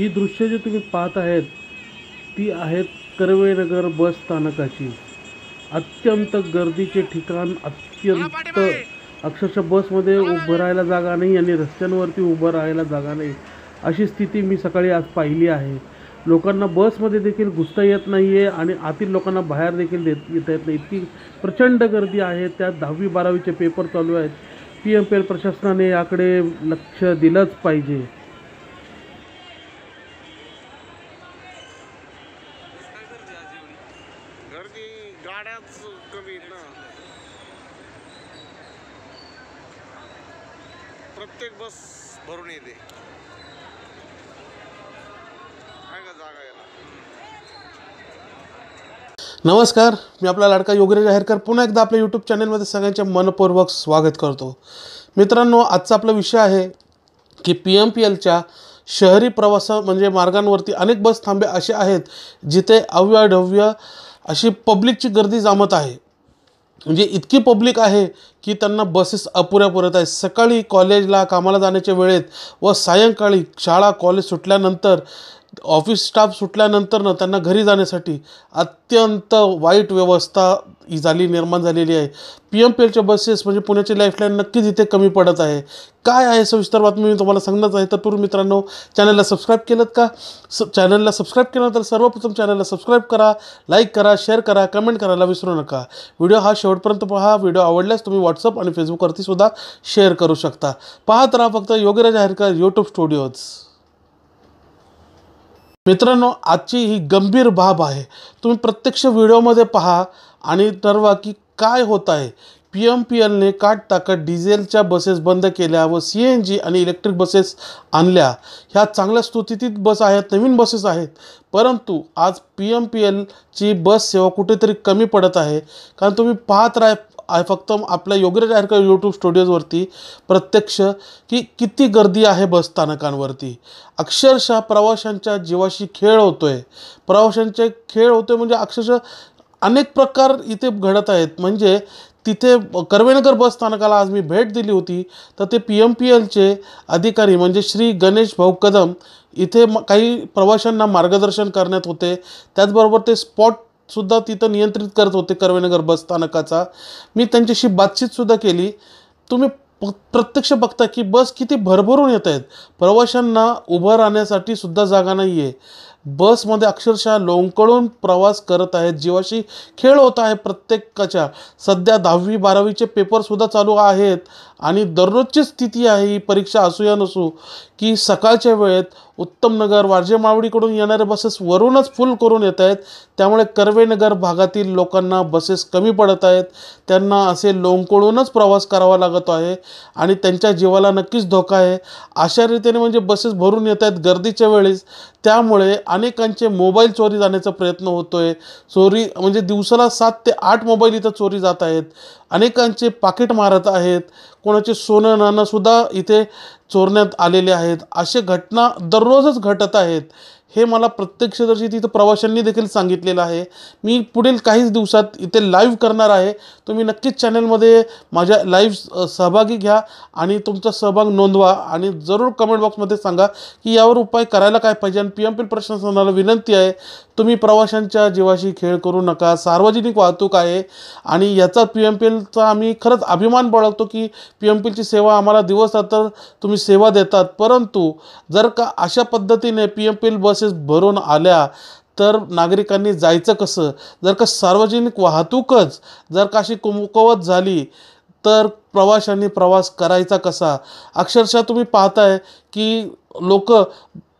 ही दृश्य जी तुम्ही पाहत आहेत ती आहेत कर्वेनगर बस स्थानकाची अत्यंत गर्दीचे ठिकाण अत्यंत अक्षरशः बसमध्ये उभं राहायला जागा नाही आणि रस्त्यांवरती उभं राहायला जागा नाही अशी स्थिती मी सकाळी आज पाहिली आहे लोकांना बसमध्ये देखील घुसता येत नाही आहे आणि आतील लोकांना बाहेर देखील देत येता येत नाही इतकी प्रचंड गर्दी आहे त्यात दहावी बारावीचे पेपर चालू आहेत पी एम पी एल प्रशासनाने याकडे लक्ष दिलंच पाहिजे प्रत्येक बस भरून येते नमस्कार मी आपला लाडका योगेश आहेरकर पुन्हा एकदा आपल्या यूट्यूब चॅनलमध्ये सगळ्यांचे मनपूर्वक स्वागत करतो मित्रांनो आजचा आपला विषय आहे की पी एम पी एलच्या शहरी प्रवास म्हणजे मार्गांवरती अनेक बस थांबे असे आहेत जिथे अव्यढव्य अशी पब्लिकची गर्दी जामत आहे म्हणजे इतकी पब्लिक आहे की त्यांना बसेस अपुऱ्या पुरत आहेत सकाळी कॉलेजला कामाला जाण्याच्या वेळेत व सायंकाळी शाळा कॉलेज सुटल्यानंतर ऑफिस स्टाफ सुटल्यानंतरनं त्यांना घरी जाण्यासाठी अत्यंत वाईट व्यवस्था ही झाली निर्माण झालेली आहे पी एम पी एलच्या बसेस म्हणजे पुण्याची लाईफलाईन नक्कीच इथे कमी पडत आहे काय आहे सविस्तर बातमी मी तुम्हाला सांगणार आहे तर पूर्वी मित्रांनो चॅनलला सबस्क्राईब केलं का स चॅनलला सबस्क्राईब केलं तर सर्वप्रथम चॅनलला सबस्क्राईब करा लाईक करा शेअर करा कमेंट करायला विसरू नका व्हिडिओ हा शेवटपर्यंत पहा व्हिडिओ आवडल्यास तुम्ही व्हॉट्सअप आणि फेसबुकवरती सुद्धा शेअर करू शकता पाहत राहा फक्त योगीराज हरकर यूट्यूब स्टुडिओज मित्रांनो आजची ही गंभीर बाब आहे तुम्ही प्रत्यक्ष व्हिडिओमध्ये पहा आणि ठरवा की काय होत आहे पी एम पी एलने ताकद डिझेलच्या बसेस बंद केल्या व सी एन जी आणि इलेक्ट्रिक बसेस आणल्या ह्या चांगल्या स्तुतीतीत बस आहेत नवीन बसेस आहेत परंतु आज पी एम पी एलची बस सेवा कुठेतरी कमी पडत आहे कारण तुम्ही पाहत राह आहे फक्त आपल्या योग्य यूट्यूब स्टुडिओजवरती प्रत्यक्ष की किती गर्दी आहे बस स्थानकांवरती अक्षरशः प्रवाशांच्या जीवाशी खेळ होतो आहे प्रवाशांचे खेळ होतो म्हणजे अक्षरशः अनेक प्रकार इथे घडत आहेत म्हणजे तिथे कर्वेनगर बस स्थानकाला आज मी भेट दिली होती तर ते पी एम पी एलचे अधिकारी म्हणजे श्री गणेश भाऊ कदम इथे म काही प्रवाशांना मार्गदर्शन करण्यात होते त्याचबरोबर ते स्पॉट सुद्धा तिथं नियंत्रित करत होते कर्वेनगर बस स्थानकाचा मी त्यांच्याशी बातचीतसुद्धा केली तुम्ही प्रत्यक्ष बघता की बस किती भरभरून येत आहेत प्रवाशांना उभं राहण्यासाठी सुद्धा जागा नाही आहे बसमध्ये अक्षरशः लोंकळून प्रवास करत आहेत जीवाशी खेळ होत आहे प्रत्येकाच्या सध्या दहावी बारावीचे सुद्धा चालू आहेत आणि दररोजची स्थिती आहे ही परीक्षा असू या नसू की सकाळच्या वेळेत उत्तम नगर वारजे मावडीकडून येणाऱ्या बसेस वरूनच फुल करून येत आहेत त्यामुळे कर्वेनगर भागातील लोकांना बसेस कमी पडत आहेत त्यांना असे लोंकळूनच प्रवास करावा लागत आहे आणि त्यांच्या जीवाला नक्कीच धोका आहे अशा रीतीने म्हणजे बसेस भरून येत आहेत गर्दीच्या वेळेस त्यामुळे अनेकांचे मोबाईल चोरी जाण्याचा प्रयत्न होतो आहे चोरी म्हणजे दिवसाला सात ते आठ मोबाईल इथं चोरी जात आहेत अनेकांचे पाकिट मारत आहेत कोणाचे सोनं नाणंसुद्धा इथे चोरण्यात आलेले आहेत असे घटना दररोजच घटत आहेत हे मला प्रत्यक्षदर्शी तिथं प्रवाशांनी देखील सांगितलेलं आहे मी पुढील काहीच दिवसात इथे लाईव्ह करणार आहे तुम्ही नक्कीच चॅनलमध्ये माझ्या लाईव्ह सहभागी घ्या आणि तुमचा सहभाग नोंदवा आणि जरूर कमेंट बॉक्समध्ये सांगा की यावर उपाय करायला काय पाहिजे आणि पी एम पी प्रशासनाला विनंती आहे तुम्ही प्रवाशांच्या जीवाशी खेळ करू नका सार्वजनिक वाहतूक आहे आणि याचा पी एम पी एलचा आम्ही खरंच अभिमान बाळगतो की पी एम पी एलची सेवा आम्हाला दिवस रात्र तुम्ही सेवा देतात परंतु जर का अशा पद्धतीने P M P L bus buses भरून आल्या तर नागरिकांनी जायचं कसं जर का सार्वजनिक वाहतूकच जर का अशी कुमकुवत झाली तर प्रवाशांनी प्रवास करायचा कसा अक्षरशः तुम्ही पाहताय की लोक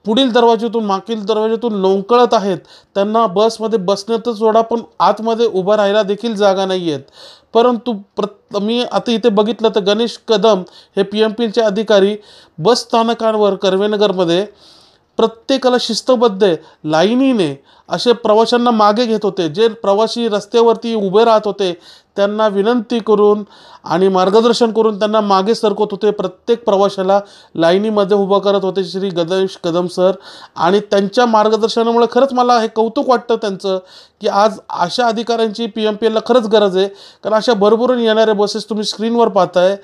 पुढील दरवाज्यातून मागील दरवाज्यातून लोंकळत आहेत त्यांना बसमध्ये बसण्यातच सोडा पण आतमध्ये उभं राहायला देखील जागा नाही आहेत परंतु प्रत मी आता इथे बघितलं तर गणेश कदम हे पी एम पीचे अधिकारी बस स्थानकांवर कर्वेनगरमध्ये प्रत्येकाला शिस्तबद्ध लाईनीने असे प्रवाशांना मागे घेत होते जे प्रवाशी रस्त्यावरती उभे राहत होते त्यांना विनंती करून आणि मार्गदर्शन करून त्यांना मागे सरकवत होते प्रत्येक प्रवाशाला लाईनीमध्ये उभं करत होते श्री गदेश कदम सर आणि त्यांच्या मार्गदर्शनामुळे खरंच मला हे कौतुक वाटतं त्यांचं की आज अशा अधिकाऱ्यांची पी एम पी एलला खरंच गरज आहे कारण अशा भरभरून येणाऱ्या बसेस तुम्ही स्क्रीनवर पाहताय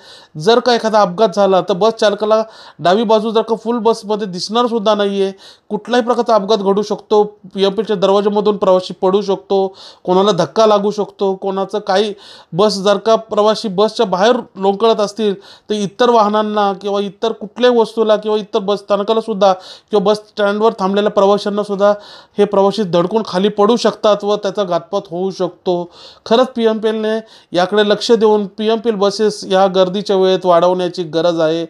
जर का एखादा अपघात झाला तर बस चालकाला डावी बाजू जर का फुल बसमध्ये दिसणारसुद्धा नाही आहे कुठल्याही प्रकारचा अपघात घडू शकतो पी एम पीच्या दरवाजामधून प्रवासी पडू शकतो कोणाला धक्का लागू शकतो कोणाचं काही बस जर का प्रवासी बसच्या बाहेर लोंकळत असतील तर इतर वाहनांना किंवा इतर कुठल्याही वस्तूला किंवा इतर बस सुद्धा किंवा बस स्टँडवर थांबलेल्या सुद्धा हे प्रवासी धडकून खाली पडू शकतात व त्याचा घातपात होऊ शकतो खरंच पी एम पी एलने याकडे लक्ष देऊन P M P L buses या गर्दीच्या वेळेत वाढवण्याची गरज आहे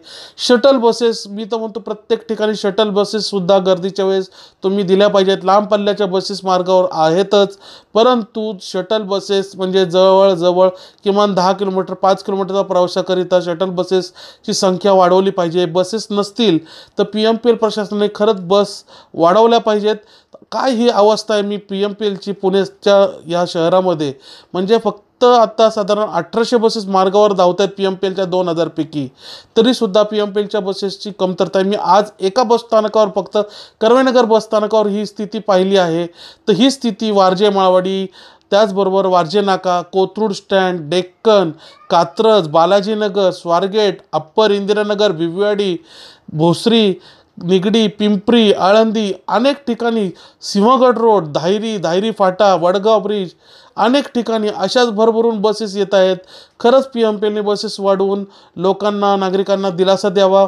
शटल बसेस मी तर म्हणतो प्रत्येक ठिकाणी शटल बसेससुद्धा गर्दीच्या वेळेस तुम्ही दिल्या पाहिजेत लांब पल्ल्याच्या बसेस मार्गावर आहेतच परंतु शटल बसेस म्हणजे जवळ जवळ किमान दहा किलोमीटर पाच किलोमीटरचा प्रवाशाकरिता शटल बसेसची संख्या वाढवली पाहिजे बसेस नसतील तर पी एम पी एल प्रशासनाने खरंच बस वाढवल्या पाहिजेत काय ही अवस्था आहे मी पी एम पी एलची पुण्याच्या या शहरामध्ये म्हणजे फक्त आता साधारण अठराशे बसेस मार्गावर धावत आहेत पी एम पी एलच्या दोन हजारपैकी तरीसुद्धा पी एम पी एलच्या बसेसची कमतरता आहे मी आज एका बसस्थानकावर फक्त कर्वेनगर बसस्थानकावर ही स्थिती पाहिली आहे तर ही स्थिती वारजे माळवाडी त्याचबरोबर वारजे नाका कोथरूड स्टँड डेक्कन कात्रज बालाजीनगर स्वारगेट अप्पर इंदिरानगर बिबवेवाडी भोसरी निगडी पिंपरी आळंदी अनेक ठिकाणी सिंहगड रोड धायरी धायरी फाटा वडगाव ब्रिज अनेक ठिकाणी अशाच भरभरून बसेस येत आहेत खरंच पी एम पीने बसेस वाढवून लोकांना नागरिकांना दिलासा द्यावा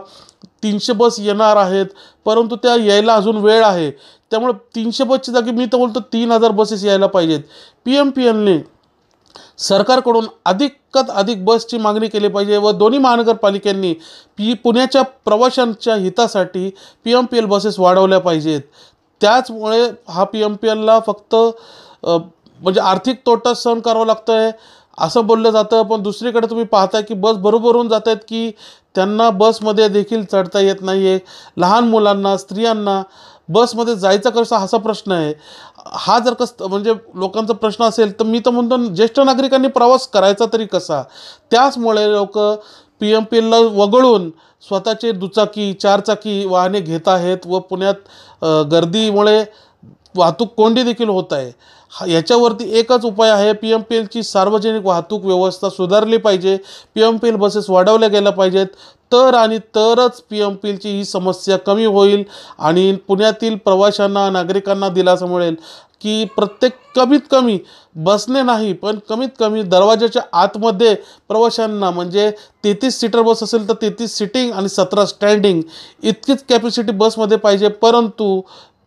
तीनशे बस येणार आहेत परंतु त्या यायला अजून वेळ आहे त्यामुळे तीनशे बसच्या जागी मी तर बोलतो तीन हजार बसेस यायला पाहिजेत पी एम पी एलने सरकारकडून अधिकत अधिक बसची मागणी केली पाहिजे व दोन्ही महानगरपालिकांनी पी पुण्याच्या प्रवाशांच्या हितासाठी P M P L buses वाढवल्या पाहिजेत त्याचमुळे हा पी एम पी एलला फक्त म्हणजे आर्थिक तोटा सहन करावा लागतो आहे असं बोललं जातं पण दुसरीकडे तुम्ही पाहता की बस होऊन जात आहेत की त्यांना बसमध्ये देखील चढता येत नाही आहे लहान मुलांना स्त्रियांना बसमध्ये जायचा कसा असा प्रश्न आहे हा जर कस म्हणजे लोकांचा प्रश्न असेल तर मी तर म्हणतो ज्येष्ठ नागरिकांनी प्रवास करायचा तरी कसा त्याचमुळे लोक पी एम पी एलला वगळून स्वतःचे दुचाकी चारचाकी वाहने घेत आहेत व पुण्यात गर्दीमुळे वाहतूक कोंडी देखील होत आहे हा याच्यावरती एकच उपाय आहे पी एम पी एलची सार्वजनिक वाहतूक व्यवस्था सुधारली पाहिजे P M P L buses वाढवल्या गेल्या पाहिजेत तर आणि तरच पी एम पीलची ही समस्या कमी होईल आणि पुण्यातील प्रवाशांना नागरिकांना दिलासा मिळेल की प्रत्येक कमीत कमी बसने नाही पण कमीत कमी दरवाजाच्या आतमध्ये प्रवाशांना म्हणजे तेहतीस सीटर बस असेल तर तेहतीस सिटिंग आणि सतरा स्टँडिंग इतकीच कॅपॅसिटी बसमध्ये पाहिजे परंतु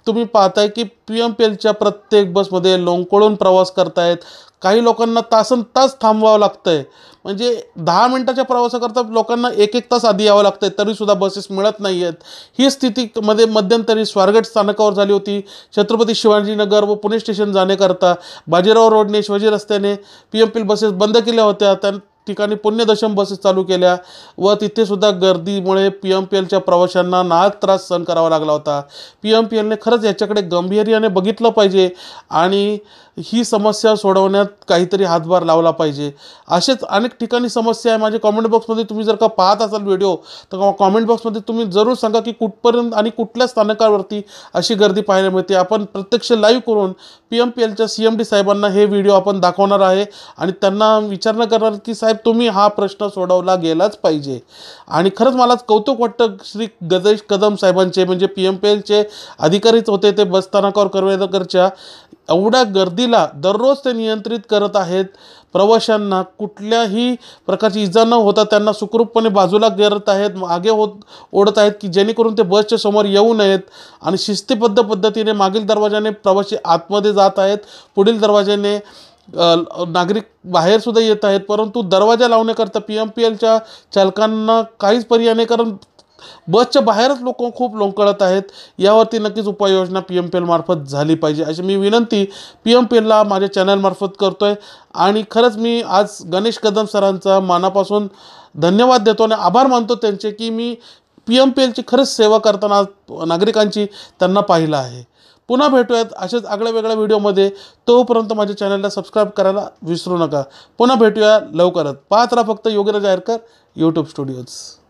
तुम्ही पाहताय की पी एम पी एलच्या प्रत्येक बसमध्ये लोंकळून प्रवास करतायत काही लोकांना तासन तास थांबवावं लागतं आहे म्हणजे दहा मिनटाच्या प्रवासाकरता लोकांना एक एक तास आधी यावं लागतं आहे तरीसुद्धा बसेस मिळत नाही आहेत ही स्थिती मध्ये मध्यंतरी स्वारगेट स्थानकावर झाली होती छत्रपती शिवाजीनगर व पुणे स्टेशन जाण्याकरता बाजीराव रोडने शिवाजी रस्त्याने पी एम पी बसेस बंद केल्या होत्या त्या ठिकाणी पुण्यदशम बसेस चालू केल्या व तिथेसुद्धा गर्दीमुळे पी एम पी एलच्या प्रवाशांना नाहक त्रास सहन करावा लागला होता पी एम पी एलने खरंच याच्याकडे गंभीर्याने बघितलं पाहिजे आणि ही समस्या सोडवण्यात काहीतरी हातभार लावला पाहिजे असेच अनेक ठिकाणी समस्या आहे माझे कॉमेंट बॉक्समध्ये तुम्ही जर का पाहत असाल व्हिडिओ तर कॉमेंट बॉक्समध्ये तुम्ही जरूर सांगा की कुठपर्यंत आणि कुठल्या स्थानकावरती अशी गर्दी पाहायला मिळते आपण प्रत्यक्ष लाईव्ह करून पी एम पी एलच्या सी एम डी साहेबांना हे व्हिडिओ आपण दाखवणार आहे आणि त्यांना विचारणा करणार की साहेब तुम्ही हा प्रश्न सोडवला गेलाच पाहिजे आणि खरंच मला कौतुक वाटतं श्री गजेश कदम साहेबांचे म्हणजे पी एम पी एलचे अधिकारीच होते ते बस स्थानकावर एवढ्या गर्दीला दररोज ते नियंत्रित करत आहेत प्रवाशांना कुठल्याही प्रकारची इजा न होता त्यांना सुखरूपपणे बाजूला गेरत आहेत मागे होत ओढत आहेत की जेणेकरून ते बसच्या समोर येऊ नयेत आणि शिस्तीबद्ध पद्धतीने मागील दरवाजाने प्रवासी आतमध्ये जात आहेत पुढील दरवाजाने नागरिक बाहेरसुद्धा येत आहेत परंतु दरवाजा लावण्याकरता पी एम पी एलच्या चालकांना काहीच पर्याय नाही कारण बसच्या बाहेरच लोक खूप लोंकळत आहेत यावरती नक्कीच उपाययोजना पी एम पी एलमार्फत झाली पाहिजे अशी मी विनंती पी एम पी एलला माझ्या चॅनलमार्फत करतो आहे आणि खरंच मी आज गणेश कदम सरांचा मनापासून धन्यवाद देतो आणि आभार मानतो त्यांचे की मी पी एम पी एलची खरंच सेवा करताना नागरिकांची त्यांना पाहिलं आहे पुन्हा भेटूयात अशाच आगळ्या वेगळ्या व्हिडिओमध्ये तोपर्यंत माझ्या चॅनलला सबस्क्राईब करायला विसरू नका पुन्हा भेटूया लवकरच पाहत राहा फक्त योगेंद्र आयरकर यूट्यूब स्टुडिओज